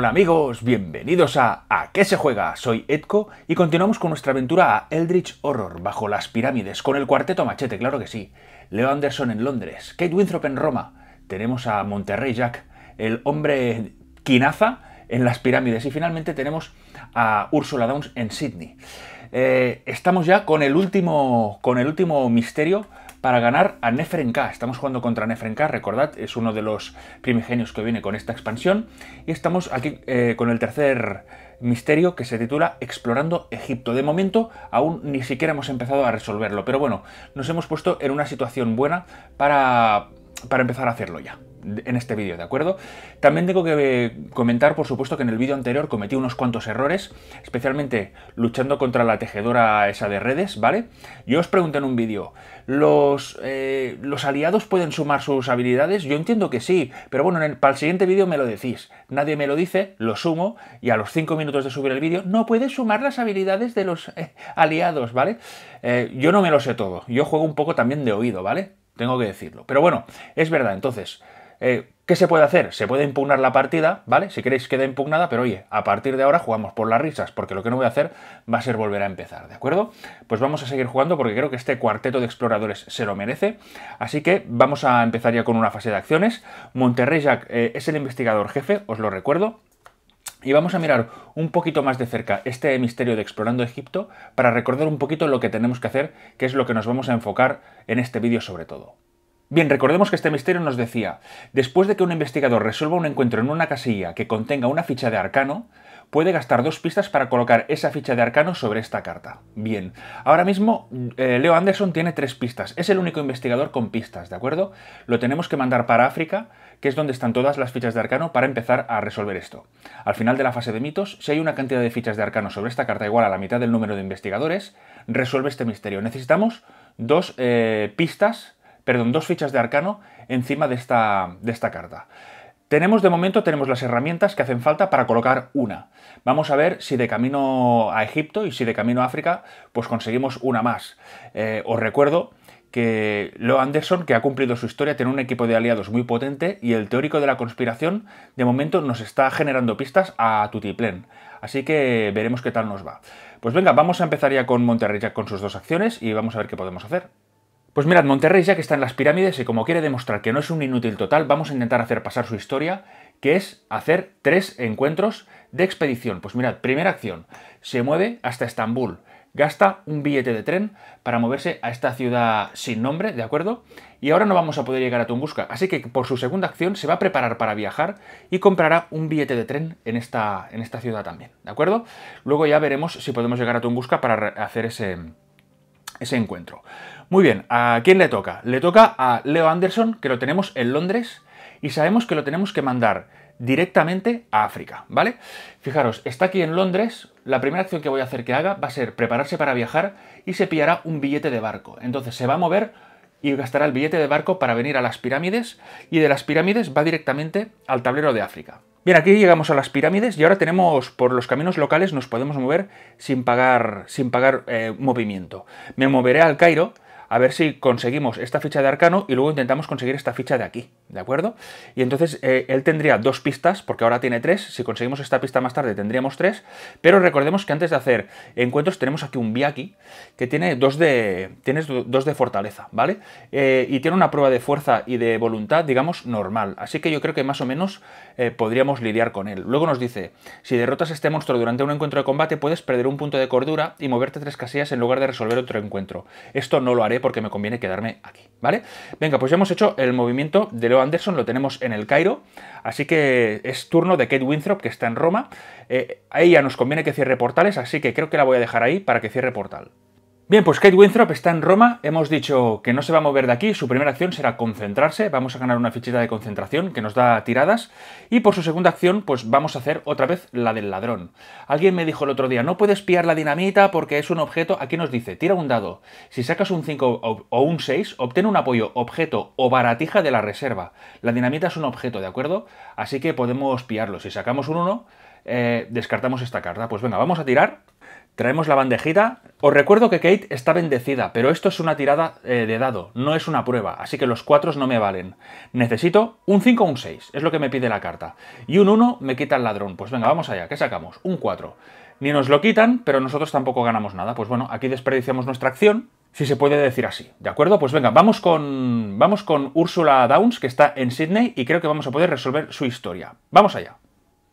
Hola amigos, bienvenidos a ¿A qué se juega? Soy Edco y continuamos con nuestra aventura a Eldritch Horror bajo las pirámides con el cuarteto machete, claro que sí. Leo Anderson en Londres, Kate Winthrop en Roma, tenemos a Monterrey Jack, el hombre quinaza en las pirámides y finalmente tenemos a Ursula Downs en Sydney. Eh, estamos ya con el último, con el último misterio para ganar a Nefrenka. Estamos jugando contra Nefrenka, recordad, es uno de los primigenios que viene con esta expansión. Y estamos aquí eh, con el tercer misterio que se titula Explorando Egipto. De momento aún ni siquiera hemos empezado a resolverlo, pero bueno, nos hemos puesto en una situación buena para, para empezar a hacerlo ya en este vídeo, ¿de acuerdo? También tengo que eh, comentar, por supuesto, que en el vídeo anterior cometí unos cuantos errores, especialmente luchando contra la tejedora esa de redes, ¿vale? Yo os pregunté en un vídeo, eh, ¿los, aliados pueden sumar sus habilidades? Yo entiendo que sí, pero bueno, para el siguiente vídeo me lo decís. Nadie me lo dice, lo sumo, y a los 5 minutos de subir el vídeo, no puedes sumar las habilidades de los eh, aliados, ¿vale? yo no me lo sé todo, yo juego un poco también de oído, ¿vale? Tengo que decirlo. Pero bueno, es verdad, entonces... Eh, ¿Qué se puede hacer? Se puede impugnar la partida, ¿vale? Si queréis queda impugnada, pero oye, a partir de ahora jugamos por las risas, porque lo que no voy a hacer va a ser volver a empezar, ¿de acuerdo? Pues vamos a seguir jugando porque creo que este cuarteto de exploradores se lo merece, así que vamos a empezar ya con una fase de acciones. Monterrey Jack eh, es el investigador jefe, os lo recuerdo, y vamos a mirar un poquito más de cerca este misterio de Explorando Egipto para recordar un poquito lo que tenemos que hacer, que es lo que nos vamos a enfocar en este vídeo sobre todo. Bien, recordemos que este misterio nos decía, después de que un investigador resuelva un encuentro en una casilla que contenga una ficha de arcano, puede gastar dos pistas para colocar esa ficha de arcano sobre esta carta. Bien, ahora mismo eh, Leo Anderson tiene tres pistas, es el único investigador con pistas, ¿de acuerdo? Lo tenemos que mandar para África, que es donde están todas las fichas de arcano para empezar a resolver esto. Al final de la fase de mitos, si hay una cantidad de fichas de arcano sobre esta carta igual a la mitad del número de investigadores, resuelve este misterio. Necesitamos dos eh, pistas perdón, dos fichas de arcano encima de esta, de esta carta. Tenemos de momento tenemos las herramientas que hacen falta para colocar una. Vamos a ver si de camino a Egipto y si de camino a África, pues conseguimos una más. Eh, os recuerdo que Lo Anderson, que ha cumplido su historia, tiene un equipo de aliados muy potente y el teórico de la conspiración de momento nos está generando pistas a Tutiplen Así que veremos qué tal nos va. Pues venga, vamos a empezar ya con Monterrey con sus dos acciones y vamos a ver qué podemos hacer. Pues mirad, Monterrey ya que está en las pirámides y como quiere demostrar que no es un inútil total, vamos a intentar hacer pasar su historia, que es hacer tres encuentros de expedición. Pues mirad, primera acción, se mueve hasta Estambul, gasta un billete de tren para moverse a esta ciudad sin nombre, ¿de acuerdo? Y ahora no vamos a poder llegar a Tunguska, así que por su segunda acción se va a preparar para viajar y comprará un billete de tren en esta, en esta ciudad también, ¿de acuerdo? Luego ya veremos si podemos llegar a Tunguska para hacer ese, ese encuentro. Muy bien, ¿a quién le toca? Le toca a Leo Anderson, que lo tenemos en Londres, y sabemos que lo tenemos que mandar directamente a África, ¿vale? Fijaros, está aquí en Londres, la primera acción que voy a hacer que haga va a ser prepararse para viajar y se pillará un billete de barco. Entonces se va a mover y gastará el billete de barco para venir a las pirámides y de las pirámides va directamente al tablero de África. Bien, aquí llegamos a las pirámides y ahora tenemos por los caminos locales nos podemos mover sin pagar, sin pagar eh, movimiento. Me moveré al Cairo a ver si conseguimos esta ficha de arcano y luego intentamos conseguir esta ficha de aquí, ¿de acuerdo? Y entonces eh, él tendría dos pistas, porque ahora tiene tres, si conseguimos esta pista más tarde tendríamos tres, pero recordemos que antes de hacer encuentros tenemos aquí un Biaki que tiene dos de, tienes dos de fortaleza, ¿vale? Eh, y tiene una prueba de fuerza y de voluntad, digamos, normal, así que yo creo que más o menos eh, podríamos lidiar con él. Luego nos dice, si derrotas a este monstruo durante un encuentro de combate puedes perder un punto de cordura y moverte tres casillas en lugar de resolver otro encuentro. Esto no lo haré porque me conviene quedarme aquí, ¿vale? Venga, pues ya hemos hecho el movimiento de Leo Anderson, lo tenemos en el Cairo, así que es turno de Kate Winthrop, que está en Roma. Eh, a ella nos conviene que cierre portales, así que creo que la voy a dejar ahí para que cierre portal. Bien, pues Kate Winthrop está en Roma, hemos dicho que no se va a mover de aquí, su primera acción será concentrarse, vamos a ganar una fichita de concentración que nos da tiradas, y por su segunda acción pues vamos a hacer otra vez la del ladrón. Alguien me dijo el otro día, no puedes pillar la dinamita porque es un objeto, aquí nos dice, tira un dado, si sacas un 5 o un 6, obtén un apoyo, objeto o baratija de la reserva. La dinamita es un objeto, ¿de acuerdo? Así que podemos pillarlo, si sacamos un 1, eh, descartamos esta carta. Pues venga, vamos a tirar Traemos la bandejita. Os recuerdo que Kate está bendecida, pero esto es una tirada eh, de dado, no es una prueba, así que los 4 no me valen. Necesito un 5 o un 6, es lo que me pide la carta. Y un 1 me quita el ladrón. Pues venga, vamos allá, ¿qué sacamos? Un 4. Ni nos lo quitan, pero nosotros tampoco ganamos nada. Pues bueno, aquí desperdiciamos nuestra acción, si se puede decir así, ¿de acuerdo? Pues venga, vamos con, vamos con Úrsula Downs, que está en Sydney, y creo que vamos a poder resolver su historia. ¡Vamos allá!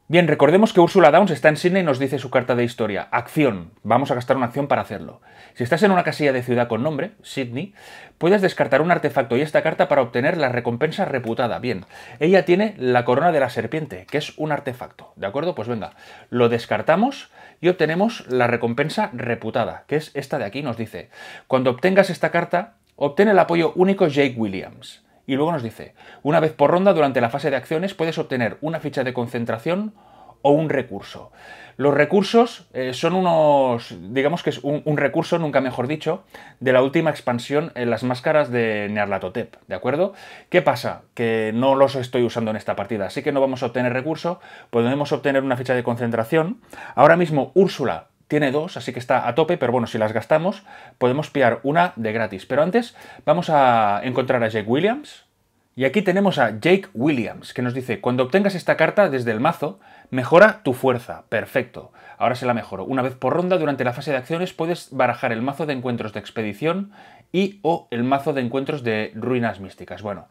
Bien, recordemos que Ursula Downs está en Sydney y nos dice su carta de historia. Acción. Vamos a gastar una acción para hacerlo. Si estás en una casilla de ciudad con nombre, Sydney, puedes descartar un artefacto y esta carta para obtener la recompensa reputada. Bien, ella tiene la corona de la serpiente, que es un artefacto. ¿De acuerdo? Pues venga, lo descartamos y obtenemos la recompensa reputada, que es esta de aquí, nos dice. Cuando obtengas esta carta, obtén el apoyo único Jake Williams. Y luego nos dice, una vez por ronda durante la fase de acciones puedes obtener una ficha de concentración o un recurso. Los recursos eh, son unos, digamos que es un, un, recurso, nunca mejor dicho, de la última expansión en las máscaras de Nearlatotep, ¿de acuerdo? ¿Qué pasa? Que no los estoy usando en esta partida, así que no vamos a obtener recurso, podemos obtener una ficha de concentración. Ahora mismo Úrsula tiene dos, así que está a tope, pero bueno, si las gastamos, podemos pillar una de gratis. Pero antes, vamos a encontrar a Jake Williams. Y aquí tenemos a Jake Williams, que nos dice, cuando obtengas esta carta desde el mazo, mejora tu fuerza. Perfecto. Ahora se la mejoró. Una vez por ronda, durante la fase de acciones, puedes barajar el mazo de encuentros de expedición y o el mazo de encuentros de ruinas místicas. Bueno,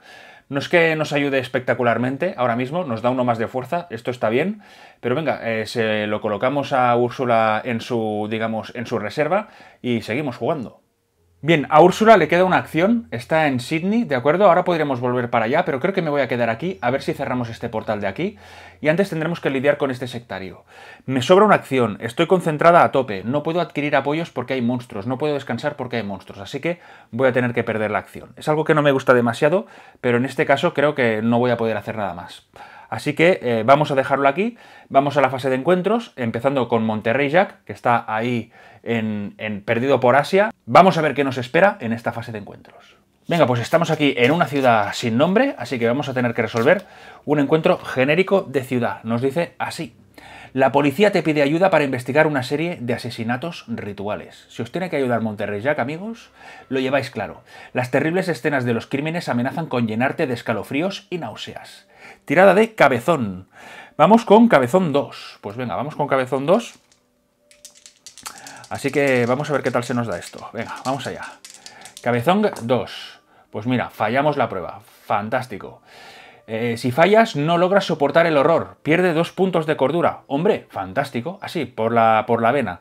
no es que nos ayude espectacularmente ahora mismo, nos da uno más de fuerza, esto está bien, pero venga, eh, se lo colocamos a Úrsula en su, digamos, en su reserva y seguimos jugando. Bien, a Úrsula le queda una acción, está en Sydney, ¿de acuerdo? Ahora podremos volver para allá, pero creo que me voy a quedar aquí, a ver si cerramos este portal de aquí, y antes tendremos que lidiar con este sectario. Me sobra una acción, estoy concentrada a tope, no puedo adquirir apoyos porque hay monstruos, no puedo descansar porque hay monstruos, así que voy a tener que perder la acción. Es algo que no me gusta demasiado, pero en este caso creo que no voy a poder hacer nada más. Así que eh, vamos a dejarlo aquí, vamos a la fase de encuentros, empezando con Monterrey Jack, que está ahí en, en perdido por Asia. Vamos a ver qué nos espera en esta fase de encuentros. Venga, pues estamos aquí en una ciudad sin nombre, así que vamos a tener que resolver un encuentro genérico de ciudad. Nos dice así. La policía te pide ayuda para investigar una serie de asesinatos rituales. Si os tiene que ayudar Monterrey Jack, amigos, lo lleváis claro. Las terribles escenas de los crímenes amenazan con llenarte de escalofríos y náuseas. Tirada de cabezón. Vamos con cabezón 2. Pues venga, vamos con cabezón 2. Así que vamos a ver qué tal se nos da esto. Venga, vamos allá. Cabezón 2. Pues mira, fallamos la prueba. Fantástico. Eh, si fallas, no logras soportar el horror. Pierde dos puntos de cordura. Hombre, fantástico. Así, por la, por la vena.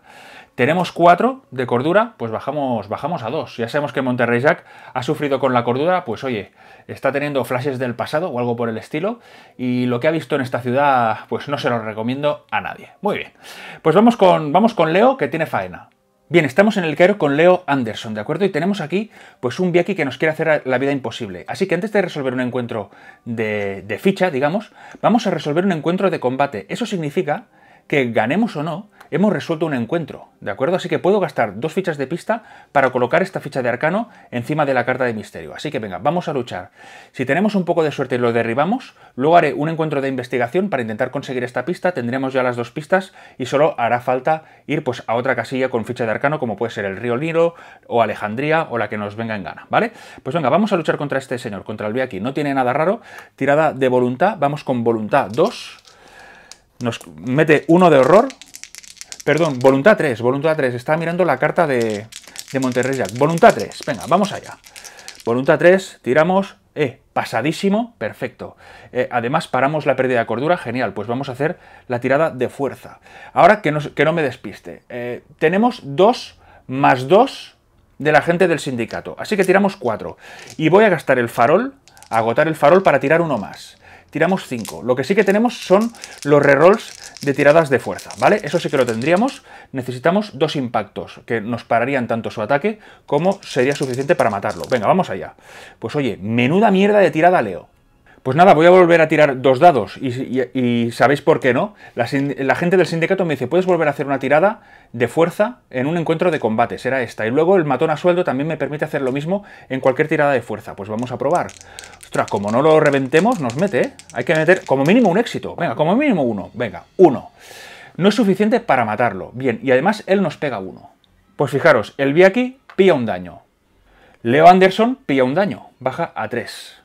Tenemos cuatro de cordura, pues bajamos, bajamos a dos. Ya sabemos que Monterrey Jack ha sufrido con la cordura, pues oye, está teniendo flashes del pasado o algo por el estilo, y lo que ha visto en esta ciudad, pues no se lo recomiendo a nadie. Muy bien, pues vamos con, vamos con Leo, que tiene faena. Bien, estamos en el Cairo con Leo Anderson, ¿de acuerdo? Y tenemos aquí pues un viaqui que nos quiere hacer la vida imposible. Así que antes de resolver un encuentro de ficha, digamos, vamos a resolver un encuentro de combate. Eso significa que ganemos o no, hemos resuelto un encuentro, ¿de acuerdo? Así que puedo gastar dos fichas de pista para colocar esta ficha de arcano encima de la carta de misterio. Así que venga, vamos a luchar. Si tenemos un poco de suerte y lo derribamos, luego haré un encuentro de investigación para intentar conseguir esta pista, tendremos ya las dos pistas y solo hará falta ir pues a otra casilla con ficha de arcano como puede ser el río Niro o Alejandría o la que nos venga en gana, ¿vale? Pues venga, vamos a luchar contra este señor, contra el B aquí, no tiene nada raro, tirada de voluntad, vamos con voluntad 2, nos mete uno de horror, Perdón, voluntad 3, voluntad 3. Estaba mirando la carta de, Monterrey Jack. Voluntad 3, venga, vamos allá. Voluntad 3, tiramos, eh, pasadísimo, perfecto. Eh, además, paramos la pérdida de cordura, genial, pues vamos a hacer la tirada de fuerza. Ahora que no, que no me despiste, eh, tenemos 2 más 2 de la gente del sindicato, así que tiramos 4. Y voy a gastar el farol, agotar el farol para tirar uno más tiramos 5. Lo que sí que tenemos son los rerolls de tiradas de fuerza, ¿vale? Eso sí que lo tendríamos. Necesitamos dos impactos que nos pararían tanto su ataque como sería suficiente para matarlo. Venga, vamos allá. Pues oye, menuda mierda de tirada Leo. Pues nada, voy a volver a tirar dos dados y, ¿sabéis por qué no? La, la, gente del sindicato me dice, puedes volver a hacer una tirada de fuerza en un encuentro de combate, será esta. Y luego el matón a sueldo también me permite hacer lo mismo en cualquier tirada de fuerza. Pues vamos a probar como no lo reventemos, nos mete, ¿eh? Hay que meter como mínimo un éxito. Venga, como mínimo uno. Venga, uno. No es suficiente para matarlo. Bien, y además él nos pega uno. Pues fijaros, el aquí pilla un daño. Leo Anderson pilla un daño. Baja a 3.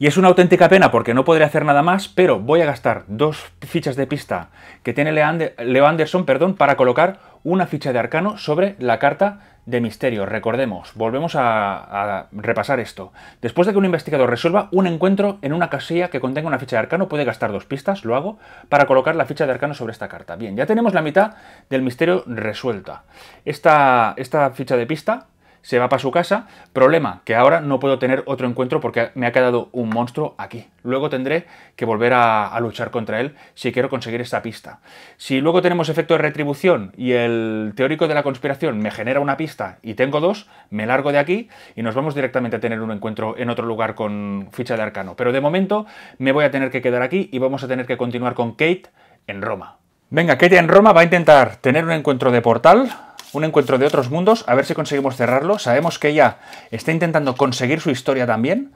Y es una auténtica pena porque no podré hacer nada más, pero voy a gastar dos fichas de pista que tiene Leo Anderson perdón, para colocar una ficha de arcano sobre la carta de misterio. Recordemos, volvemos a, repasar esto. Después de que un investigador resuelva un encuentro en una casilla que contenga una ficha de arcano, puede gastar dos pistas, lo hago, para colocar la ficha de arcano sobre esta carta. Bien, ya tenemos la mitad del misterio resuelta. esta ficha de pista se va para su casa. Problema, que ahora no puedo tener otro encuentro porque me ha quedado un monstruo aquí. Luego tendré que volver a, luchar contra él si quiero conseguir esta pista. Si luego tenemos efecto de retribución y el teórico de la conspiración me genera una pista y tengo dos, me largo de aquí y nos vamos directamente a tener un encuentro en otro lugar con ficha de arcano. Pero de momento me voy a tener que quedar aquí y vamos a tener que continuar con Kate en Roma. Venga, Kate en Roma va a intentar tener un encuentro de portal un encuentro de otros mundos, a ver si conseguimos cerrarlo. Sabemos que ella está intentando conseguir su historia también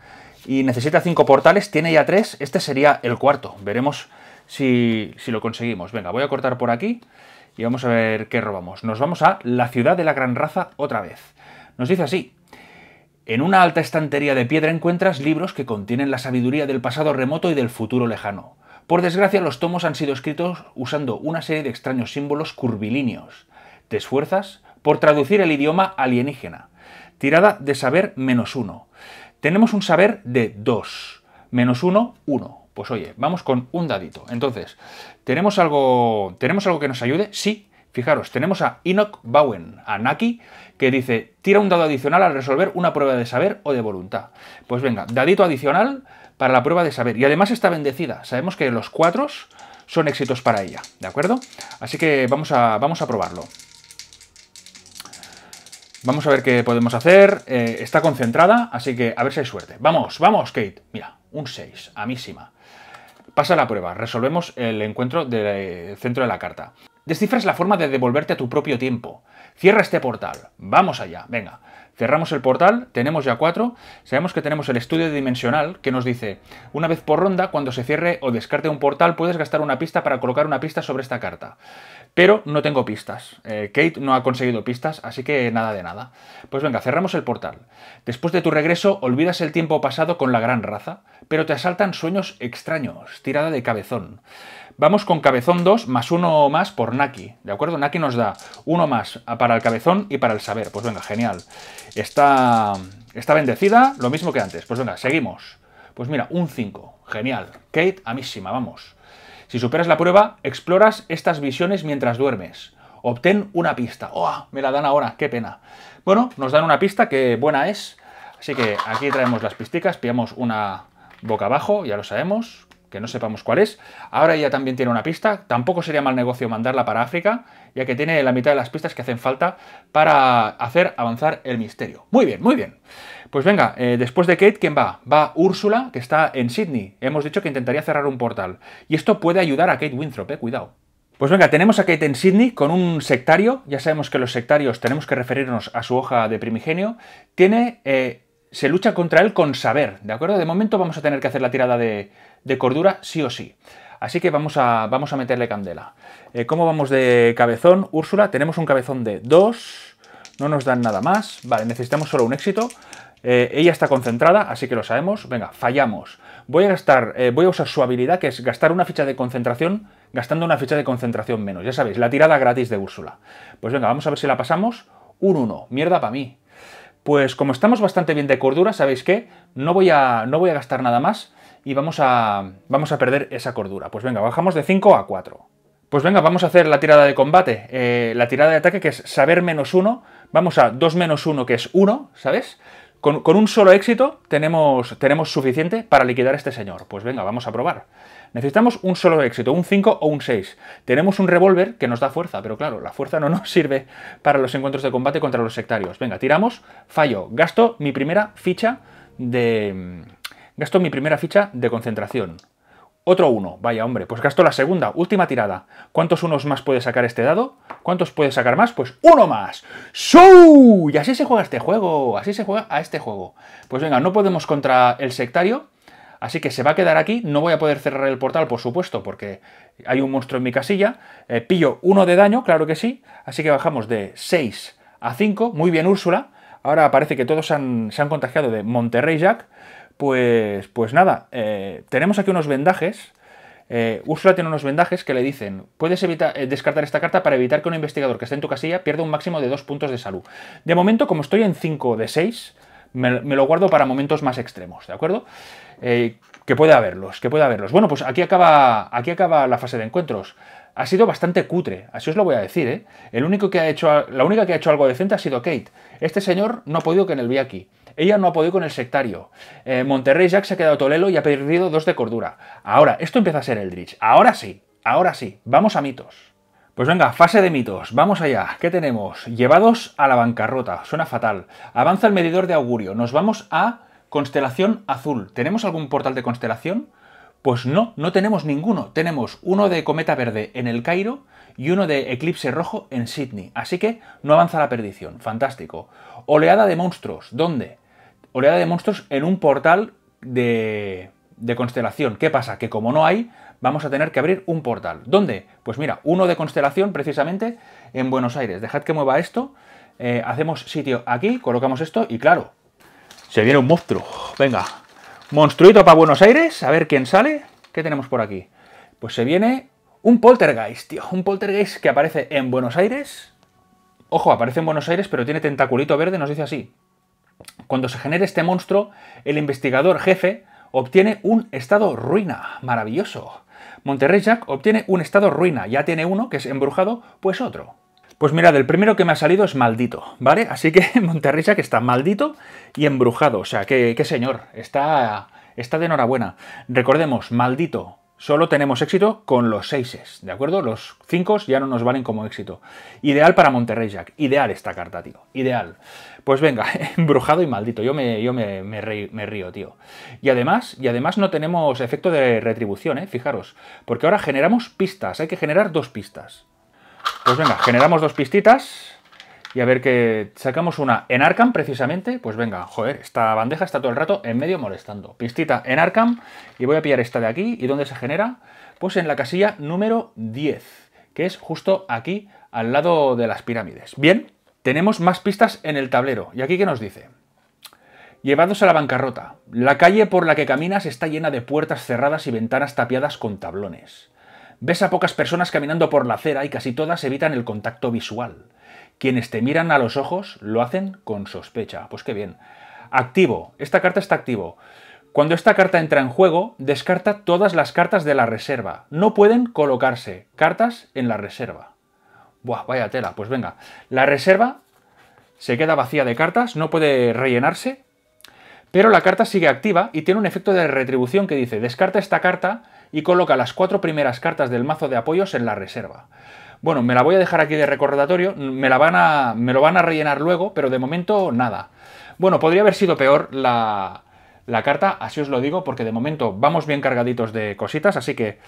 y necesita cinco portales, tiene ya tres, este sería el cuarto. Veremos si, si lo conseguimos. Venga, voy a cortar por aquí y vamos a ver qué robamos. Nos vamos a la ciudad de la gran raza otra vez. Nos dice así. En una alta estantería de piedra encuentras libros que contienen la sabiduría del pasado remoto y del futuro lejano. Por desgracia, los tomos han sido escritos usando una serie de extraños símbolos curvilíneos te esfuerzas por traducir el idioma alienígena. Tirada de saber menos uno. Tenemos un saber de dos. Menos uno, uno. Pues oye, vamos con un dadito. Entonces, ¿tenemos algo, ¿tenemos algo que nos ayude? Sí. Fijaros, tenemos a Enoch Bowen, a Naki, que dice, tira un dado adicional al resolver una prueba de saber o de voluntad. Pues venga, dadito adicional para la prueba de saber. Y además está bendecida. Sabemos que los cuatro son éxitos para ella, ¿de acuerdo? Así que vamos a, vamos a probarlo. Vamos a ver qué podemos hacer. Eh, está concentrada, así que a ver si hay suerte. Vamos, vamos, Kate. Mira, un 6, amísima. Pasa la prueba, resolvemos el encuentro del eh, centro de la carta. Descifras la forma de devolverte a tu propio tiempo. Cierra este portal. Vamos allá, venga. Cerramos el portal, tenemos ya cuatro, sabemos que tenemos el estudio dimensional que nos dice, una vez por ronda, cuando se cierre o descarte un portal, puedes gastar una pista para colocar una pista sobre esta carta. Pero no tengo pistas, eh, Kate no ha conseguido pistas, así que nada de nada. Pues venga, cerramos el portal. Después de tu regreso, olvidas el tiempo pasado con la gran raza, pero te asaltan sueños extraños, tirada de cabezón. Vamos con cabezón 2 más uno más por Naki, ¿de acuerdo? Naki nos da uno más para el cabezón y para el saber. Pues venga, genial. Está, está bendecida, lo mismo que antes. Pues venga, seguimos. Pues mira, un 5. Genial. Kate, a amísima, vamos. Si superas la prueba, exploras estas visiones mientras duermes. Obtén una pista. ¡Oh! Me la dan ahora, qué pena. Bueno, nos dan una pista que buena es. Así que aquí traemos las pisticas, pillamos una boca abajo, ya lo sabemos que no sepamos cuál es. Ahora ella también tiene una pista, tampoco sería mal negocio mandarla para África, ya que tiene la mitad de las pistas que hacen falta para hacer avanzar el misterio. Muy bien, muy bien. Pues venga, eh, después de Kate, ¿quién va? Va Úrsula, que está en Sydney. Hemos dicho que intentaría cerrar un portal. Y esto puede ayudar a Kate Winthrop, eh, cuidado. Pues venga, tenemos a Kate en Sydney con un sectario. Ya sabemos que los sectarios tenemos que referirnos a su hoja de primigenio. Tiene eh, se lucha contra él con saber, ¿de acuerdo? De momento vamos a tener que hacer la tirada de, cordura sí o sí. Así que vamos a, vamos a meterle candela. Eh, ¿Cómo vamos de cabezón, Úrsula? Tenemos un cabezón de 2, no nos dan nada más. Vale, necesitamos solo un éxito. Eh, ella está concentrada, así que lo sabemos. Venga, fallamos. Voy a gastar, eh, voy a usar su habilidad, que es gastar una ficha de concentración, gastando una ficha de concentración menos. Ya sabéis, la tirada gratis de Úrsula. Pues venga, vamos a ver si la pasamos. Un 1, mierda para mí. Pues como estamos bastante bien de cordura, ¿sabéis qué? No voy a, no voy a gastar nada más y vamos a, vamos a perder esa cordura. Pues venga, bajamos de 5 a 4. Pues venga, vamos a hacer la tirada de combate. Eh, la tirada de ataque que es saber menos 1. Vamos a 2 menos 1 que es 1, ¿sabes? con, un solo éxito tenemos, tenemos suficiente para liquidar a este señor. Pues venga, vamos a probar. Necesitamos un solo éxito, un 5 o un 6. Tenemos un revólver que nos da fuerza, pero claro, la fuerza no nos sirve para los encuentros de combate contra los sectarios. Venga, tiramos, fallo, gasto mi primera ficha de... Mm, gasto mi primera ficha de concentración. Otro uno, Vaya, hombre, pues gasto la segunda, última tirada. ¿Cuántos unos más puede sacar este dado? ¿Cuántos puede sacar más? Pues uno más. ¡Suuu! Y así se juega este juego, así se juega a este juego. Pues venga, no podemos contra el sectario, así que se va a quedar aquí. No voy a poder cerrar el portal, por supuesto, porque hay un monstruo en mi casilla. Eh, pillo uno de daño, claro que sí. Así que bajamos de 6 a 5. Muy bien, Úrsula. Ahora parece que todos se han contagiado de Monterrey Jack. Pues, pues nada, eh, tenemos aquí unos vendajes. Eh, Úrsula tiene unos vendajes que le dicen, puedes eh, descartar esta carta para evitar que un investigador que esté en tu casilla pierda un máximo de dos puntos de salud. De momento, como estoy en 5 de 6, me, lo guardo para momentos más extremos, ¿de acuerdo? Eh, que pueda haberlos, que pueda haberlos. Bueno, pues aquí acaba, aquí acaba la fase de encuentros. Ha sido bastante cutre, así os lo voy a decir, ¿eh? El único que ha hecho, la única que ha hecho algo decente ha sido Kate. Este señor no ha podido que en el vi aquí. Ella no ha podido con el sectario. Eh, Monterrey Jack se ha quedado tolelo y ha perdido dos de cordura. Ahora, esto empieza a ser Eldritch. Ahora sí, ahora sí. Vamos a mitos. Pues venga, fase de mitos, vamos allá. ¿Qué tenemos? Llevados a la bancarrota, suena fatal. Avanza el medidor de augurio, nos vamos a Constelación Azul. ¿Tenemos algún portal de constelación? Pues no, no tenemos ninguno. Tenemos uno de Cometa Verde en el Cairo y uno de Eclipse Rojo en Sydney. Así que no avanza la perdición, fantástico. Oleada de monstruos, ¿dónde? oleada de monstruos en un portal de, de constelación. ¿Qué pasa? Que como no hay, vamos a tener que abrir un portal. ¿Dónde? Pues mira, uno de constelación precisamente en Buenos Aires. Dejad que mueva esto. Eh, hacemos sitio aquí, colocamos esto y claro, se viene un monstruo. Venga, monstruito para Buenos Aires. A ver quién sale. ¿Qué tenemos por aquí? Pues se viene un poltergeist, tío. Un poltergeist que aparece en Buenos Aires. Ojo, aparece en Buenos Aires, pero tiene tentaculito verde, nos dice así. Cuando se genere este monstruo, el investigador jefe obtiene un estado ruina. Maravilloso. Monterrey Jack obtiene un estado ruina. Ya tiene uno, que es embrujado, pues otro. Pues mirad, el primero que me ha salido es maldito, ¿vale? Así que Monterrey Jack está maldito y embrujado. O sea, qué, señor. Está, está de enhorabuena. Recordemos, maldito, solo tenemos éxito con los 6 ¿de acuerdo? Los 5 ya no nos valen como éxito. Ideal para Monterrey Jack, ideal esta carta, tío, ideal. Pues venga, embrujado y maldito, yo me, yo me, río, tío. Y además, y además no tenemos efecto de retribución, ¿eh? Fijaros, porque ahora generamos pistas, hay que generar dos pistas. Pues venga, generamos dos pistitas, y a ver que sacamos una en Arkham precisamente, pues venga, joder, esta bandeja está todo el rato en medio molestando. Pistita en Arkham y voy a pillar esta de aquí. ¿Y dónde se genera? Pues en la casilla número 10, que es justo aquí al lado de las pirámides. Bien, tenemos más pistas en el tablero. ¿Y aquí qué nos dice? Llevados a la bancarrota. La calle por la que caminas está llena de puertas cerradas y ventanas tapiadas con tablones. Ves a pocas personas caminando por la acera y casi todas evitan el contacto visual. Quienes te miran a los ojos lo hacen con sospecha. Pues qué bien. Activo. Esta carta está activo. Cuando esta carta entra en juego, descarta todas las cartas de la reserva. No pueden colocarse cartas en la reserva. Buah, vaya tela. Pues venga. La reserva se queda vacía de cartas, no puede rellenarse, pero la carta sigue activa y tiene un efecto de retribución que dice descarta esta carta y coloca las cuatro primeras cartas del mazo de apoyos en la reserva. Bueno, me la voy a dejar aquí de recordatorio, me, la van a, me lo van a rellenar luego, pero de momento nada. Bueno, podría haber sido peor la, la carta, así os lo digo, porque de momento vamos bien cargaditos de cositas, así que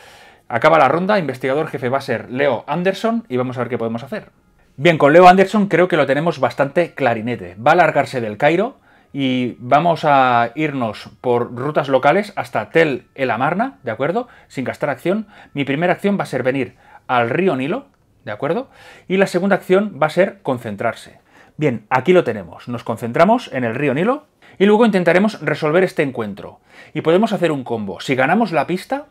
acaba la ronda, investigador jefe va a ser Leo Anderson y vamos a ver qué podemos hacer. Bien, con Leo Anderson creo que lo tenemos bastante clarinete. Va a largarse del Cairo y vamos a irnos por rutas locales hasta Tel El Amarna, ¿de acuerdo? Sin gastar acción. Mi primera acción va a ser venir al río Nilo, ¿de acuerdo? Y la segunda acción va a ser concentrarse. Bien, aquí lo tenemos. Nos concentramos en el río Nilo y luego intentaremos resolver este encuentro. Y podemos hacer un combo. Si ganamos la pista,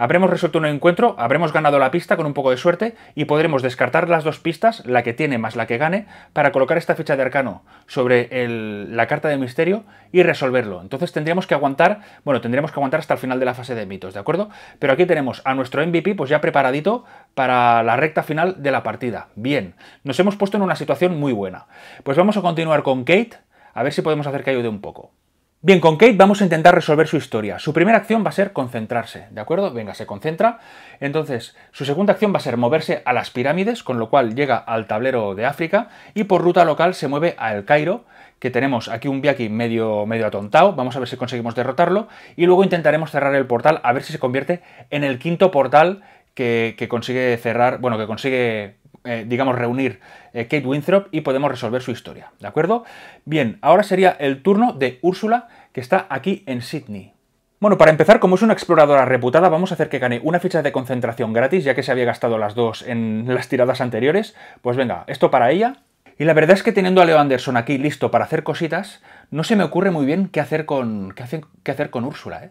Habremos resuelto un encuentro, habremos ganado la pista con un poco de suerte y podremos descartar las dos pistas, la que tiene más la que gane, para colocar esta ficha de arcano sobre la carta de misterio y resolverlo. Entonces tendríamos que aguantar, bueno, tendríamos que aguantar hasta el final de la fase de mitos, ¿de acuerdo? Pero aquí tenemos a nuestro MVP pues ya preparadito para la recta final de la partida. Bien, nos hemos puesto en una situación muy buena. Pues vamos a continuar con Kate, a ver si podemos hacer que ayude un poco. Bien, con Kate vamos a intentar resolver su historia. Su primera acción va a ser concentrarse, ¿de acuerdo? Venga, se concentra. Entonces, su segunda acción va a ser moverse a las pirámides, con lo cual llega al tablero de África y por ruta local se mueve a El Cairo, que tenemos aquí un Viaki medio, medio atontado. Vamos a ver si conseguimos derrotarlo y luego intentaremos cerrar el portal a ver si se convierte en el quinto portal que, que, consigue cerrar, bueno, que consigue eh, digamos, reunir eh, Kate Winthrop y podemos resolver su historia, ¿de acuerdo? Bien, ahora sería el turno de Úrsula, que está aquí en Sydney. Bueno, para empezar, como es una exploradora reputada, vamos a hacer que gane una ficha de concentración gratis, ya que se había gastado las dos en las tiradas anteriores. Pues venga, esto para ella. Y la verdad es que teniendo a Leo Anderson aquí listo para hacer cositas, no se me ocurre muy bien qué hacer con, qué qué hacer con Úrsula, ¿eh?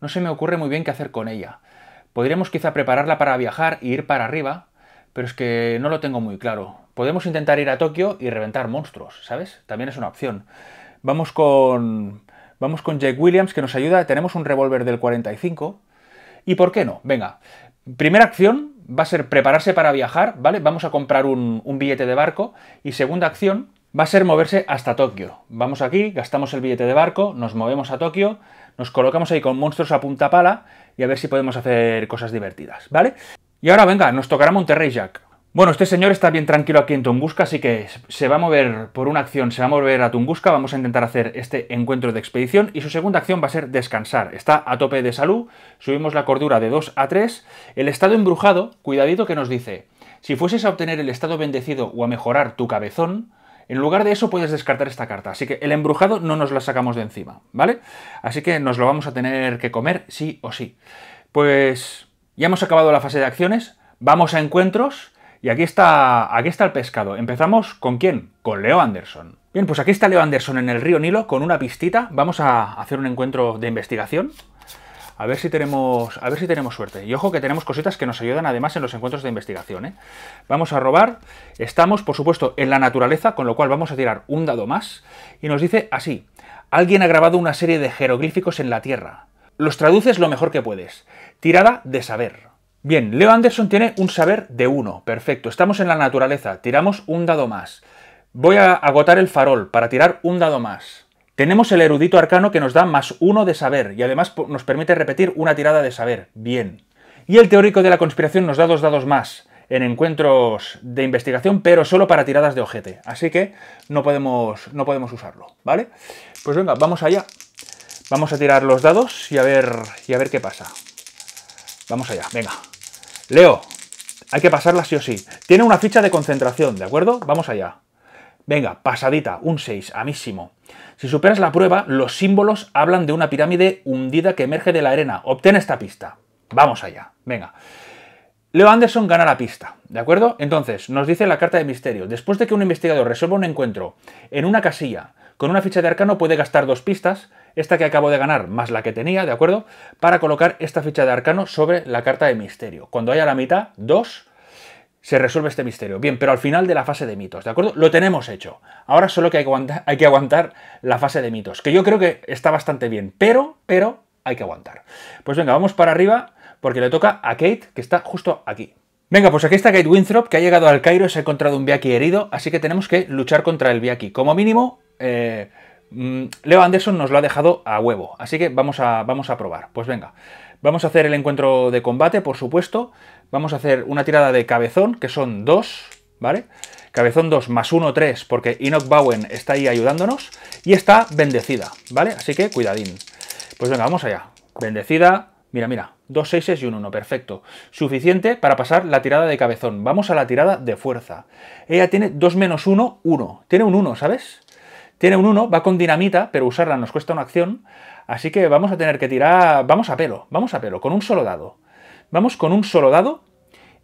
No se me ocurre muy bien qué hacer con ella. Podríamos quizá prepararla para viajar e ir para arriba, pero es que no lo tengo muy claro. Podemos intentar ir a Tokio y reventar monstruos, ¿sabes? También es una opción. Vamos con. Vamos con Jake Williams, que nos ayuda. Tenemos un revólver del 45. ¿Y por qué no? Venga. Primera acción va a ser prepararse para viajar, ¿vale? Vamos a comprar un, un billete de barco. Y segunda acción va a ser moverse hasta Tokio. Vamos aquí, gastamos el billete de barco, nos movemos a Tokio, nos colocamos ahí con monstruos a punta pala y a ver si podemos hacer cosas divertidas, ¿vale? Y ahora venga, nos tocará Monterrey Jack. Bueno, este señor está bien tranquilo aquí en Tunguska, así que se va a mover por una acción, se va a mover a Tunguska, vamos a intentar hacer este encuentro de expedición y su segunda acción va a ser descansar. Está a tope de salud, subimos la cordura de 2 a 3. El estado embrujado, cuidadito que nos dice, si fueses a obtener el estado bendecido o a mejorar tu cabezón, en lugar de eso puedes descartar esta carta. Así que el embrujado no nos la sacamos de encima, ¿vale? Así que nos lo vamos a tener que comer sí o sí. Pues ya hemos acabado la fase de acciones, vamos a encuentros y aquí está, aquí está el pescado. Empezamos con quién? Con Leo Anderson. Bien, pues aquí está Leo Anderson en el río Nilo con una pistita. Vamos a hacer un encuentro de investigación. A ver si tenemos, a ver si tenemos suerte. Y ojo que tenemos cositas que nos ayudan además en los encuentros de investigación. ¿eh? Vamos a robar. Estamos, por supuesto, en la naturaleza, con lo cual vamos a tirar un dado más. Y nos dice así. Alguien ha grabado una serie de jeroglíficos en la Tierra los traduces lo mejor que puedes. Tirada de saber. Bien, Leo Anderson tiene un saber de uno. Perfecto, estamos en la naturaleza. Tiramos un dado más. Voy a agotar el farol para tirar un dado más. Tenemos el erudito arcano que nos da más uno de saber y además nos permite repetir una tirada de saber. Bien. Y el teórico de la conspiración nos da dos dados más en encuentros de investigación, pero solo para tiradas de ojete. Así que no podemos, no podemos usarlo, ¿vale? Pues venga, vamos allá. Vamos a tirar los dados y a ver, y a ver qué pasa. Vamos allá, venga. Leo, hay que pasarla sí o sí. Tiene una ficha de concentración, ¿de acuerdo? Vamos allá. Venga, pasadita, un 6, amísimo. Si superas la prueba, los símbolos hablan de una pirámide hundida que emerge de la arena. Obtén esta pista. Vamos allá, venga. Leo Anderson gana la pista, ¿de acuerdo? Entonces, nos dice la carta de misterio, después de que un investigador resuelva un encuentro en una casilla con una ficha de arcano puede gastar dos pistas, esta que acabo de ganar más la que tenía, ¿de acuerdo? Para colocar esta ficha de arcano sobre la carta de misterio. Cuando haya la mitad, dos, se resuelve este misterio. Bien, pero al final de la fase de mitos, ¿de acuerdo? Lo tenemos hecho. Ahora solo que hay que aguantar, hay que aguantar la fase de mitos, que yo creo que está bastante bien, pero, pero, hay que aguantar. Pues venga, vamos para arriba, porque le toca a Kate, que está justo aquí. Venga, pues aquí está Kate Winthrop, que ha llegado al Cairo y se ha encontrado un Viaki herido, así que tenemos que luchar contra el Viaki. Como mínimo, eh, Mm, Leo Anderson nos lo ha dejado a huevo, así que vamos a, vamos a probar. Pues venga, vamos a hacer el encuentro de combate, por supuesto. Vamos a hacer una tirada de cabezón, que son dos, ¿vale? Cabezón 2 más 1, 3, porque Enoch Bowen está ahí ayudándonos. Y está bendecida, ¿vale? Así que cuidadín. Pues venga, vamos allá. Bendecida, mira, mira, dos 6 y un 1, perfecto. Suficiente para pasar la tirada de cabezón. Vamos a la tirada de fuerza. Ella tiene 2 menos 1, 1. Tiene un 1, ¿sabes? Tiene un 1, va con dinamita, pero usarla nos cuesta una acción. Así que vamos a tener que tirar... Vamos a pelo, vamos a pelo, con un solo dado. Vamos con un solo dado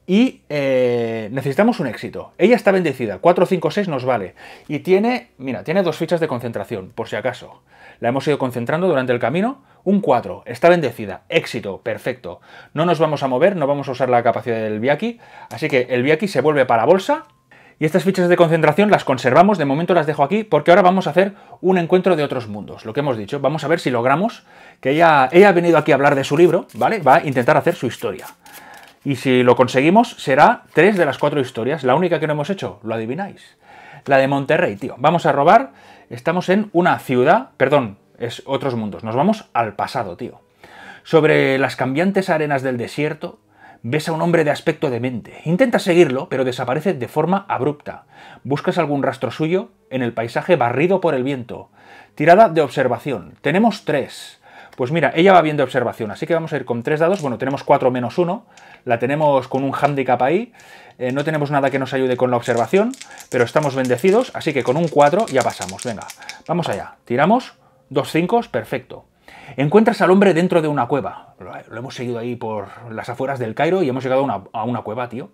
y eh, necesitamos un éxito. Ella está bendecida, 4, 5, 6 nos vale. Y tiene, mira, tiene dos fichas de concentración, por si acaso. La hemos ido concentrando durante el camino. Un 4, está bendecida, éxito, perfecto. No nos vamos a mover, no vamos a usar la capacidad del Viaqui. así que el Viaqui se vuelve para bolsa y estas fichas de concentración las conservamos, de momento las dejo aquí, porque ahora vamos a hacer un encuentro de otros mundos, lo que hemos dicho. Vamos a ver si logramos que ella, ella ha venido aquí a hablar de su libro, ¿vale? Va a intentar hacer su historia. Y si lo conseguimos, será tres de las cuatro historias. La única que no hemos hecho, lo adivináis. La de Monterrey, tío. Vamos a robar. Estamos en una ciudad, perdón, es otros mundos. Nos vamos al pasado, tío. Sobre las cambiantes arenas del desierto, Ves a un hombre de aspecto demente. intenta seguirlo, pero desaparece de forma abrupta. Buscas algún rastro suyo en el paisaje barrido por el viento. Tirada de observación. Tenemos tres. Pues mira, ella va bien de observación, así que vamos a ir con tres dados. Bueno, tenemos cuatro menos uno. la tenemos con un handicap ahí, eh, no tenemos nada que nos ayude con la observación, pero estamos bendecidos, así que con un 4 ya pasamos. Venga, vamos allá. Tiramos, dos cinco perfecto. Encuentras al hombre dentro de una cueva. Lo hemos seguido ahí por las afueras del Cairo y hemos llegado a una, cueva, tío.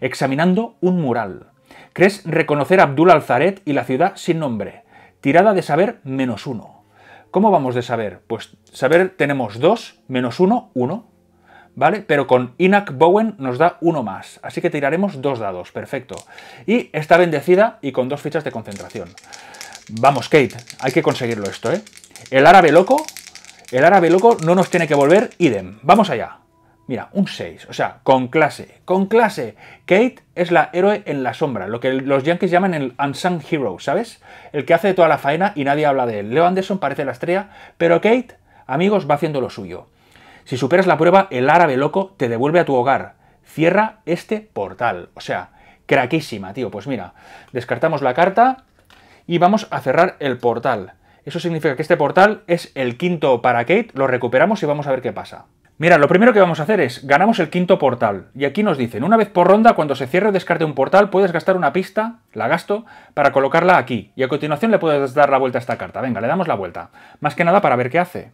Examinando un mural. Crees reconocer a Abdul Alzaret y la ciudad sin nombre. Tirada de saber menos uno. ¿Cómo vamos de saber? Pues saber tenemos dos. menos uno, uno. ¿Vale? Pero con Inac Bowen nos da uno más. Así que tiraremos dos dados. Perfecto. Y está bendecida y con dos fichas de concentración. Vamos, Kate. Hay que conseguirlo esto, ¿eh? El árabe loco el árabe loco no nos tiene que volver idem. Vamos allá. Mira, un 6, o sea, con clase, con clase. Kate es la héroe en la sombra, lo que los yankees llaman el unsung hero, ¿sabes? El que hace toda la faena y nadie habla de él. Leo Anderson parece la estrella, pero Kate, amigos, va haciendo lo suyo. Si superas la prueba, el árabe loco te devuelve a tu hogar. Cierra este portal. O sea, craquísima, tío. Pues mira, descartamos la carta y vamos a cerrar el portal. Eso significa que este portal es el quinto para Kate, lo recuperamos y vamos a ver qué pasa. Mira, lo primero que vamos a hacer es, ganamos el quinto portal, y aquí nos dicen, una vez por ronda, cuando se cierre o descarte un portal, puedes gastar una pista, la gasto, para colocarla aquí, y a continuación le puedes dar la vuelta a esta carta. Venga, le damos la vuelta. Más que nada para ver qué hace.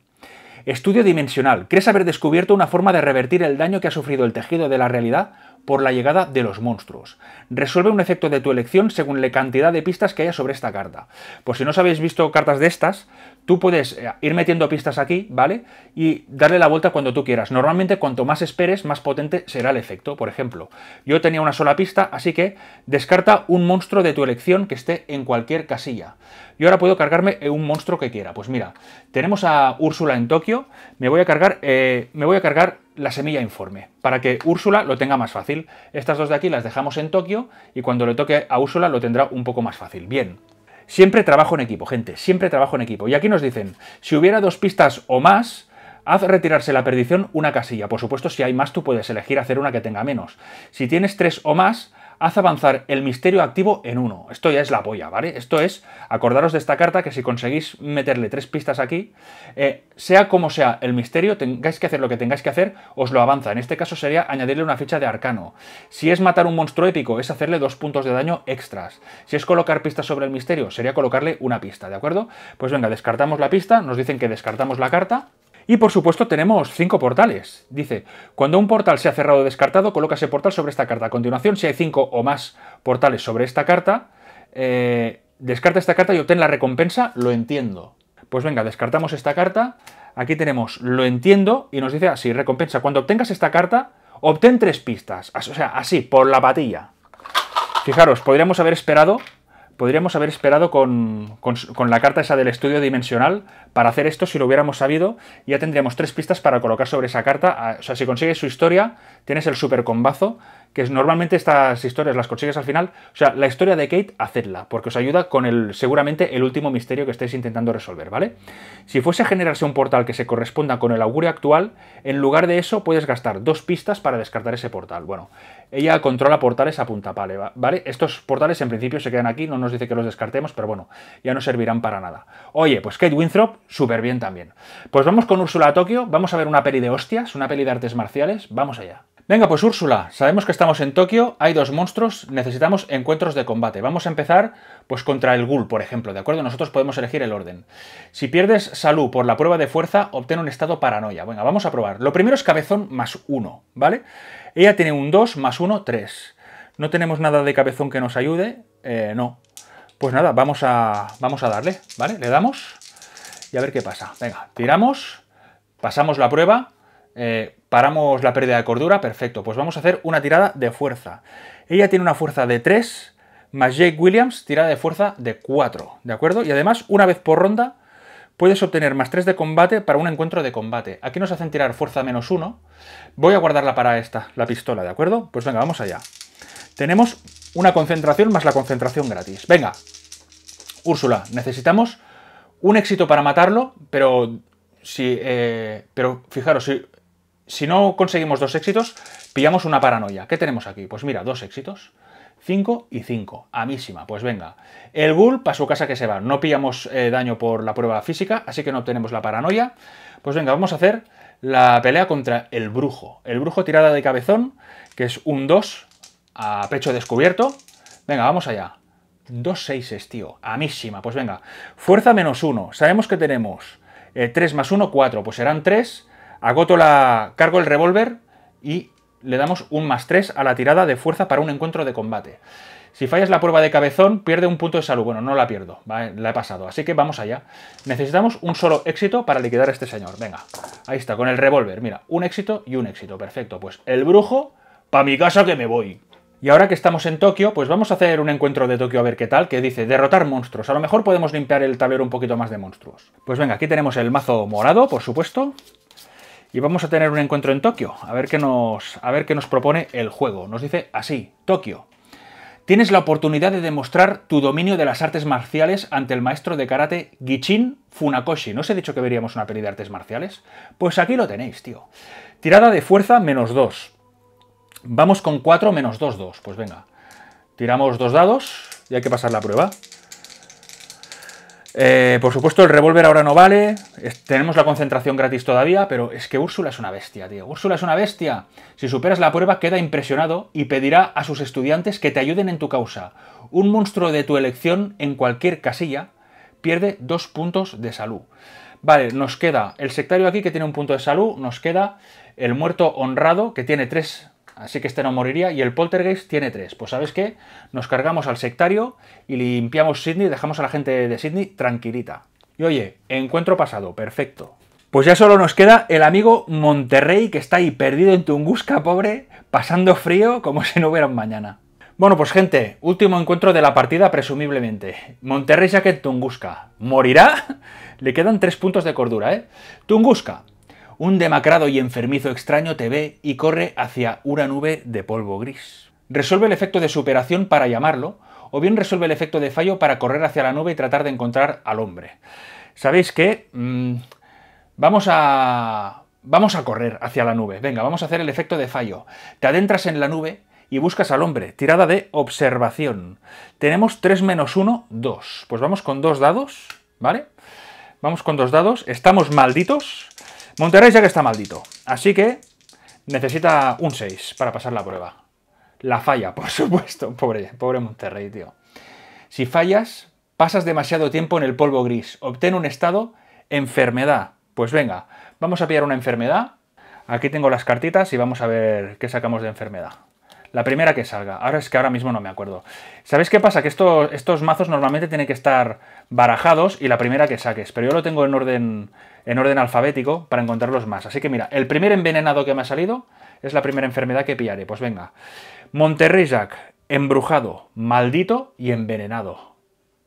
Estudio dimensional. ¿Crees haber descubierto una forma de revertir el daño que ha sufrido el tejido de la realidad por la llegada de los monstruos. Resuelve un efecto de tu elección según la cantidad de pistas que haya sobre esta carta. Pues si no os habéis visto cartas de estas, tú puedes eh, ir metiendo pistas aquí, ¿vale? Y darle la vuelta cuando tú quieras. Normalmente cuanto más esperes, más potente será el efecto. Por ejemplo, yo tenía una sola pista, así que descarta un monstruo de tu elección que esté en cualquier casilla. Y ahora puedo cargarme eh, un monstruo que quiera. Pues mira, tenemos a Úrsula en Tokio, me voy a cargar, eh, me voy a cargar la semilla informe, para que Úrsula lo tenga más fácil. Estas dos de aquí las dejamos en Tokio y cuando le toque a Úrsula lo tendrá un poco más fácil. Bien. Siempre trabajo en equipo, gente, siempre trabajo en equipo. Y aquí nos dicen, si hubiera dos pistas o más, haz retirarse la perdición una casilla. Por supuesto, si hay más, tú puedes elegir hacer una que tenga menos. Si tienes tres o más, Haz avanzar el misterio activo en uno. Esto ya es la polla, ¿vale? Esto es, acordaros de esta carta que si conseguís meterle tres pistas aquí, eh, sea como sea el misterio, tengáis que hacer lo que tengáis que hacer, os lo avanza. En este caso sería añadirle una ficha de arcano. Si es matar un monstruo épico, es hacerle dos puntos de daño extras. Si es colocar pistas sobre el misterio, sería colocarle una pista, ¿de acuerdo? Pues venga, descartamos la pista, nos dicen que descartamos la carta. Y por supuesto tenemos cinco portales. Dice, cuando un portal se ha cerrado o descartado, coloca ese portal sobre esta carta. A continuación, si hay cinco o más portales sobre esta carta, eh, descarta esta carta y obtén la recompensa, lo entiendo. Pues venga, descartamos esta carta. Aquí tenemos lo entiendo y nos dice así, recompensa. Cuando obtengas esta carta, obtén tres pistas. O sea, así, por la patilla. Fijaros, podríamos haber esperado podríamos haber esperado con, la carta esa del estudio dimensional para hacer esto, si lo hubiéramos sabido, ya tendríamos tres pistas para colocar sobre esa carta. Ah, o sea, si consigues su historia, tienes el super combazo, que es, normalmente estas historias las consigues al final. O sea, la historia de Kate, hacedla, porque os ayuda con el seguramente el último misterio que estáis intentando resolver, ¿vale? Si fuese a generarse un portal que se corresponda con el augurio actual, en lugar de eso puedes gastar dos pistas para descartar ese portal. Bueno, ella controla portales a punta pala, ¿vale? Estos portales en principio se quedan aquí, no nos dice que los descartemos, pero bueno, ya no servirán para nada. Oye, pues Kate Winthrop súper bien también. Pues vamos con Úrsula a Tokio, vamos a ver una peli de hostias, una peli de artes marciales, vamos allá. Venga, pues Úrsula, sabemos que estamos en Tokio, hay dos monstruos, necesitamos encuentros de combate. Vamos a empezar pues contra el ghoul, por ejemplo, ¿de acuerdo? Nosotros podemos elegir el orden. Si pierdes salud por la prueba de fuerza, obtén un estado paranoia. Venga, vamos a probar. Lo primero es cabezón más uno, ¿vale? Ella tiene un 2 más uno, tres. No tenemos nada de cabezón que nos ayude, eh, no. Pues nada, vamos a, vamos a darle, ¿vale? Le damos a ver qué pasa. Venga, tiramos, pasamos la prueba, eh, paramos la pérdida de cordura, perfecto. Pues vamos a hacer una tirada de fuerza. Ella tiene una fuerza de 3, más Jake Williams, tirada de fuerza de 4, ¿de acuerdo? Y además, una vez por ronda, puedes obtener más 3 de combate para un encuentro de combate. Aquí nos hacen tirar fuerza menos 1. Voy a guardarla para esta, la pistola, ¿de acuerdo? Pues venga, vamos allá. Tenemos una concentración más la concentración gratis. Venga, Úrsula, necesitamos un éxito para matarlo, pero si, eh, pero fijaros, si, si, no conseguimos dos éxitos, pillamos una paranoia. ¿Qué tenemos aquí? Pues mira, dos éxitos. 5 y 5, amísima, pues venga. El Bull para su casa que se va. No pillamos eh, daño por la prueba física, así que no obtenemos la paranoia. Pues venga, vamos a hacer la pelea contra el brujo. El brujo tirada de cabezón, que es un 2 a pecho descubierto. Venga, vamos allá dos seises, tío. Amísima. Pues venga. Fuerza menos uno. Sabemos que tenemos 3 eh, más 1, 4. Pues serán 3. Agoto la... Cargo el revólver y le damos un más 3 a la tirada de fuerza para un encuentro de combate. Si fallas la prueba de cabezón, pierde un punto de salud. Bueno, no la pierdo, la he pasado. Así que vamos allá. Necesitamos un solo éxito para liquidar a este señor. Venga, ahí está, con el revólver. Mira, un éxito y un éxito. Perfecto, pues el brujo, pa' mi casa que me voy. Y ahora que estamos en Tokio, pues vamos a hacer un encuentro de Tokio a ver qué tal, que dice derrotar monstruos. A lo mejor podemos limpiar el tablero un poquito más de monstruos. Pues venga, aquí tenemos el mazo morado, por supuesto. Y vamos a tener un encuentro en Tokio, a ver qué nos, a ver qué nos propone el juego. Nos dice así, Tokio. Tienes la oportunidad de demostrar tu dominio de las artes marciales ante el maestro de karate Gichin Funakoshi. ¿No os he dicho que veríamos una peli de artes marciales? Pues aquí lo tenéis, tío. Tirada de fuerza menos 2. Vamos con 4 menos 2, 2. Pues venga. Tiramos dos dados y hay que pasar la prueba. Eh, por supuesto, el revólver ahora no vale. tenemos la concentración gratis todavía, pero es que Úrsula es una bestia, tío. Úrsula es una bestia. Si superas la prueba, queda impresionado y pedirá a sus estudiantes que te ayuden en tu causa. Un monstruo de tu elección en cualquier casilla pierde dos puntos de salud. Vale, nos queda el sectario aquí que tiene un punto de salud, nos queda el muerto honrado que tiene tres así que este no moriría. Y el Poltergeist tiene tres. Pues ¿sabes qué? Nos cargamos al sectario y limpiamos Sydney, dejamos a la gente de Sydney tranquilita. Y oye, encuentro pasado, perfecto. Pues ya solo nos queda el amigo Monterrey que está ahí perdido en Tunguska, pobre, pasando frío como si no hubiera un mañana. Bueno, pues gente, último encuentro de la partida presumiblemente. Monterrey saque Tunguska. ¿Morirá? Le quedan tres puntos de cordura, ¿eh? Tunguska, un demacrado y enfermizo extraño te ve y corre hacia una nube de polvo gris. Resuelve el efecto de superación para llamarlo, o bien resuelve el efecto de fallo para correr hacia la nube y tratar de encontrar al hombre. ¿Sabéis qué? Mm, vamos a... Vamos a correr hacia la nube. Venga, vamos a hacer el efecto de fallo. Te adentras en la nube y buscas al hombre. Tirada de observación. Tenemos 3 menos 1, 2. Pues vamos con dos dados, ¿vale? Vamos con dos dados. Estamos malditos. Monterrey ya que está maldito, así que necesita un 6 para pasar la prueba. La falla, por supuesto, pobre, pobre Monterrey, tío. Si fallas, pasas demasiado tiempo en el polvo gris, obtén un estado enfermedad. Pues venga, vamos a pillar una enfermedad. Aquí tengo las cartitas y vamos a ver qué sacamos de enfermedad. La primera que salga. Ahora es que ahora mismo no me acuerdo. ¿Sabéis qué pasa? Que estos mazos normalmente tienen que estar barajados y la primera que saques. Pero yo lo tengo en orden en orden alfabético para encontrarlos más. Así que mira, el primer envenenado que me ha salido es la primera enfermedad que pillaré. Pues venga, Monterrey Jack, embrujado, maldito y envenenado.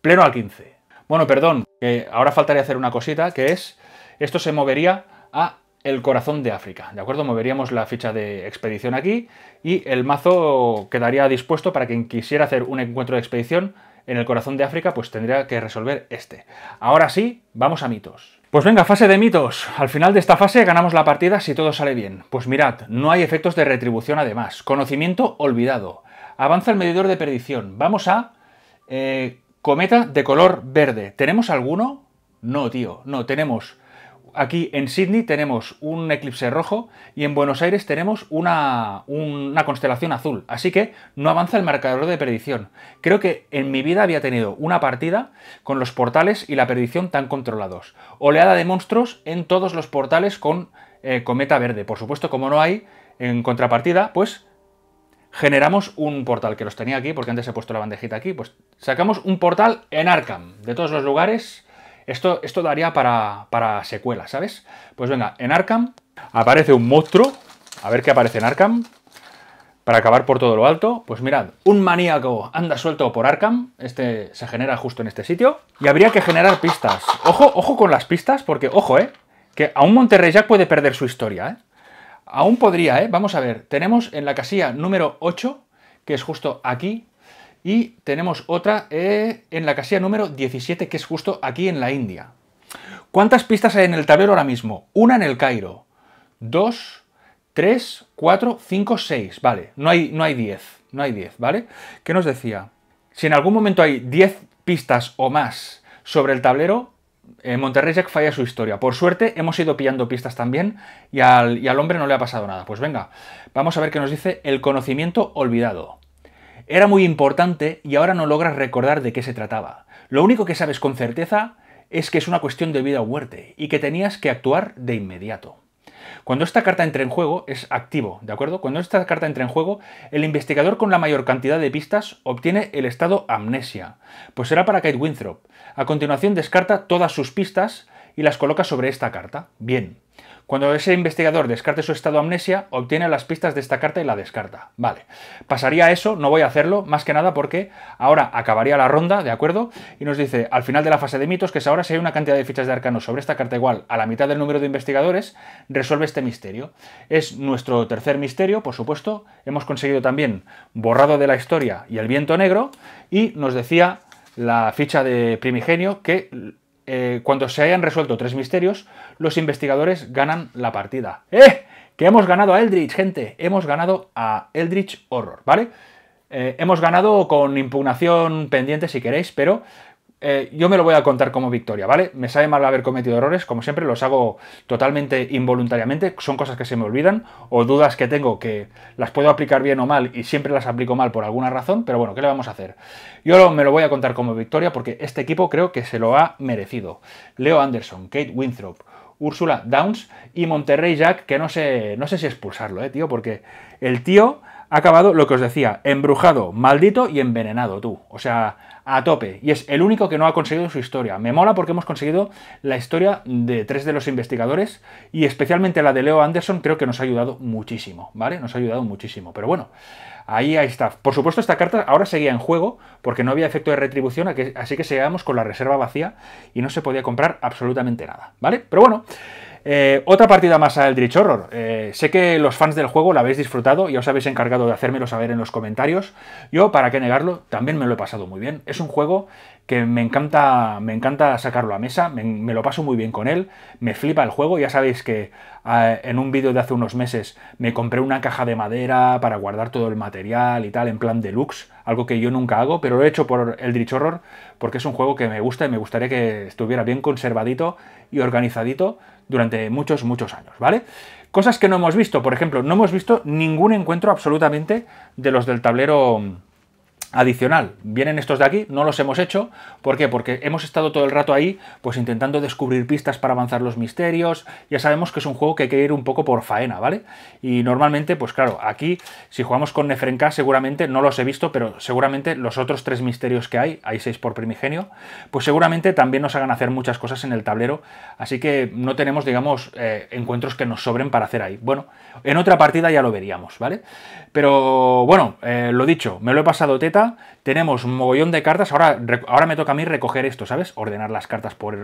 Pleno al 15. Bueno, perdón, que ahora faltaría hacer una cosita, que es, esto se movería a el corazón de África, ¿de acuerdo? Moveríamos la ficha de expedición aquí y el mazo quedaría dispuesto para quien quisiera hacer un encuentro de expedición en el corazón de África, pues tendría que resolver este. Ahora sí, vamos a mitos. Pues venga, fase de mitos. Al final de esta fase ganamos la partida si todo sale bien. Pues mirad, no hay efectos de retribución además. Conocimiento olvidado. Avanza el medidor de perdición. Vamos a... Eh, cometa de color verde. ¿Tenemos alguno? No, tío. No, tenemos aquí en Sydney tenemos un eclipse rojo y en Buenos Aires tenemos una, constelación azul. Así que no avanza el marcador de perdición. Creo que en mi vida había tenido una partida con los portales y la perdición tan controlados. Oleada de monstruos en todos los portales con eh, cometa verde. Por supuesto, como no hay en contrapartida, pues generamos un portal que los tenía aquí, porque antes he puesto la bandejita aquí, pues sacamos un portal en Arkham, de todos los lugares esto, esto daría para, para secuelas, ¿sabes? Pues venga, en Arkham aparece un monstruo. A ver qué aparece en Arkham. Para acabar por todo lo alto, pues mirad, un maníaco anda suelto por Arkham. Este se genera justo en este sitio. Y habría que generar pistas. Ojo, ojo con las pistas, porque, ojo, ¿eh? Que un Monterrey Jack puede perder su historia, ¿eh? Aún podría, ¿eh? Vamos a ver. Tenemos en la casilla número 8, que es justo aquí, y tenemos otra eh, en la casilla número 17, que es justo aquí en la India. ¿Cuántas pistas hay en el tablero ahora mismo? Una en el Cairo. Dos, tres, cuatro, cinco, seis. Vale, no hay, no hay diez. No hay diez, ¿vale? ¿Qué nos decía? Si en algún momento hay diez pistas o más sobre el tablero, eh, Monterrey Jack falla su historia. Por suerte, hemos ido pillando pistas también y al, y al hombre no le ha pasado nada. Pues venga, vamos a ver qué nos dice el conocimiento olvidado. Era muy importante y ahora no logras recordar de qué se trataba. Lo único que sabes con certeza es que es una cuestión de vida o muerte y que tenías que actuar de inmediato. Cuando esta carta entra en juego es activo, ¿de acuerdo? Cuando esta carta entra en juego, el investigador con la mayor cantidad de pistas obtiene el estado amnesia. Pues será para Kate Winthrop. A continuación descarta todas sus pistas y las coloca sobre esta carta. Bien. Cuando ese investigador descarte su estado de amnesia, obtiene las pistas de esta carta y la descarta. Vale. Pasaría eso, no voy a hacerlo, más que nada porque ahora acabaría la ronda, ¿de acuerdo? Y nos dice, al final de la fase de mitos, que es ahora, si hay una cantidad de fichas de arcanos sobre esta carta igual a la mitad del número de investigadores, resuelve este misterio. Es nuestro tercer misterio, por supuesto. Hemos conseguido también borrado de la historia y el viento negro. Y nos decía la ficha de primigenio que eh, cuando se hayan resuelto tres misterios, los investigadores ganan la partida. ¡Eh! Que hemos ganado a Eldritch, gente. Hemos ganado a Eldritch Horror, ¿vale? Eh, hemos ganado con impugnación pendiente si queréis, pero eh, yo me lo voy a contar como victoria, ¿vale? Me sabe mal haber cometido errores, como siempre los hago totalmente involuntariamente, son cosas que se me olvidan o dudas que tengo que las puedo aplicar bien o mal y siempre las aplico mal por alguna razón, pero bueno, ¿qué le vamos a hacer? Yo me lo voy a contar como victoria porque este equipo creo que se lo ha merecido. Leo Anderson, Kate Winthrop, Úrsula Downs y Monterrey Jack, que no sé, no sé si expulsarlo, ¿eh, tío? Porque el tío ha acabado, lo que os decía, embrujado, maldito y envenenado, tú. O sea a tope. Y es el único que no ha conseguido su historia. Me mola porque hemos conseguido la historia de tres de los investigadores y especialmente la de Leo Anderson creo que nos ha ayudado muchísimo, ¿vale? Nos ha ayudado muchísimo. Pero bueno, ahí, está. Por supuesto, esta carta ahora seguía en juego porque no había efecto de retribución, así que seguíamos con la reserva vacía y no se podía comprar absolutamente nada, ¿vale? Pero bueno... Eh, otra partida más a Eldritch Horror. Eh, sé que los fans del juego la habéis disfrutado y os habéis encargado de hacérmelo saber en los comentarios. Yo, para qué negarlo, también me lo he pasado muy bien. Es un juego que me encanta, me encanta sacarlo a mesa, me, lo paso muy bien con él, me flipa el juego. Ya sabéis que ah, en un vídeo de hace unos meses me compré una caja de madera para guardar todo el material y tal, en plan deluxe, algo que yo nunca hago, pero lo he hecho por el Eldritch Horror porque es un juego que me gusta y me gustaría que estuviera bien conservadito y organizadito durante muchos, muchos años, ¿vale? Cosas que no hemos visto, por ejemplo, no hemos visto ningún encuentro absolutamente de los del tablero adicional. Vienen estos de aquí, no los hemos hecho. ¿Por qué? Porque hemos estado todo el rato ahí, pues intentando descubrir pistas para avanzar los misterios. Ya sabemos que es un juego que hay que ir un poco por faena, ¿vale? Y normalmente, pues claro, aquí, si jugamos con Nefrenka, seguramente, no los he visto, pero seguramente los otros tres misterios que hay, hay seis por primigenio, pues seguramente también nos hagan hacer muchas cosas en el tablero. Así que no tenemos, digamos, eh, encuentros que nos sobren para hacer ahí. Bueno, en otra partida ya lo veríamos, ¿vale? Pero bueno, eh, lo dicho, me lo he pasado teta, tenemos un mogollón de cartas, ahora, me toca a mí recoger esto, ¿sabes? Ordenar las cartas por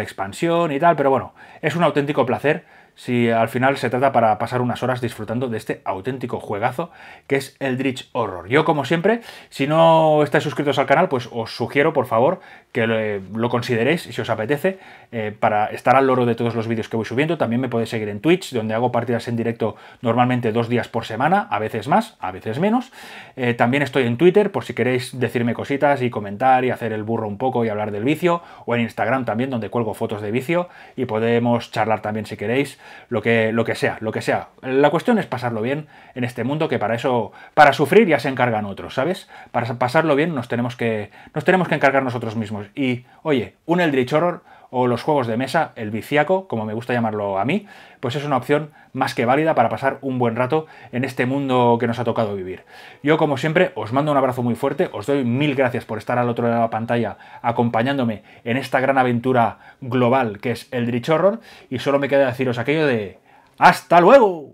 expansión y tal, pero bueno, es un auténtico placer si al final se trata para pasar unas horas disfrutando de este auténtico juegazo que es Eldritch Horror. Yo, como siempre, si no estáis suscritos al canal, pues os sugiero, por favor, que lo, consideréis eh, consideréis si os apetece eh, para estar al loro de todos los vídeos que voy subiendo. También me podéis seguir en Twitch, donde hago partidas en directo normalmente dos días por semana, a veces más, a veces menos. Eh, también estoy en Twitter, por si queréis decirme cositas y comentar y hacer el burro un poco y hablar del vicio. O en Instagram también, donde cuelgo fotos de vicio y podemos charlar también si queréis lo que, lo que sea, lo que sea. La cuestión es pasarlo bien en este mundo, que para eso, para sufrir ya se encargan otros, ¿sabes? Para pasarlo bien nos tenemos que, nos tenemos que encargar nosotros mismos. Y, oye, un Eldritch Horror o los juegos de mesa, el viciaco, como me gusta llamarlo a mí, pues es una opción más que válida para pasar un buen rato en este mundo que nos ha tocado vivir. Yo, como siempre, os mando un abrazo muy fuerte, os doy mil gracias por estar al otro lado de la pantalla acompañándome en esta gran aventura global que es el Horror, y solo me queda deciros aquello de ¡Hasta luego!